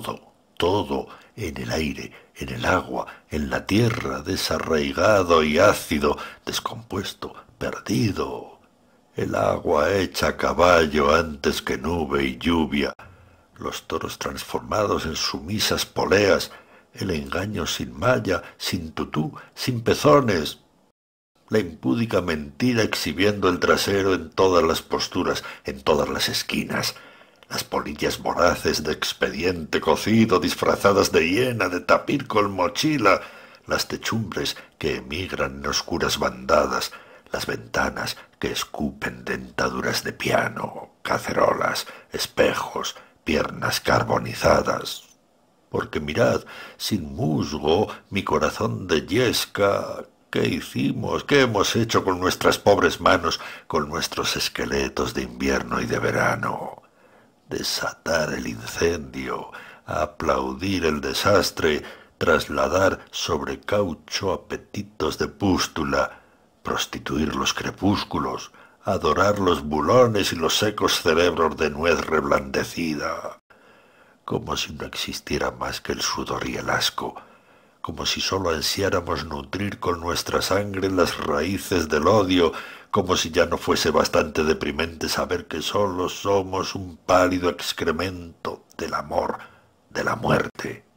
todo, todo, en el aire, en el agua, en la tierra, desarraigado y ácido, descompuesto, perdido. El agua hecha caballo antes que nube y lluvia, los toros transformados en sumisas poleas, el engaño sin malla, sin tutú, sin pezones, la impúdica mentira exhibiendo el trasero en todas las posturas, en todas las esquinas, las polillas moraces de expediente cocido, disfrazadas de hiena, de tapir con mochila, las techumbres que emigran en oscuras bandadas, las ventanas que escupen dentaduras de piano, cacerolas, espejos, piernas carbonizadas. Porque mirad, sin musgo, mi corazón de yesca, ¿qué hicimos? ¿Qué hemos hecho con nuestras pobres manos, con nuestros esqueletos de invierno y de verano? desatar el incendio, aplaudir el desastre, trasladar sobre caucho apetitos de pústula, prostituir los crepúsculos, adorar los bulones y los secos cerebros de nuez reblandecida, como si no existiera más que el sudor y el asco, como si sólo ansiáramos nutrir con nuestra sangre las raíces del odio como si ya no fuese bastante deprimente saber que solo somos un pálido excremento del amor, de la muerte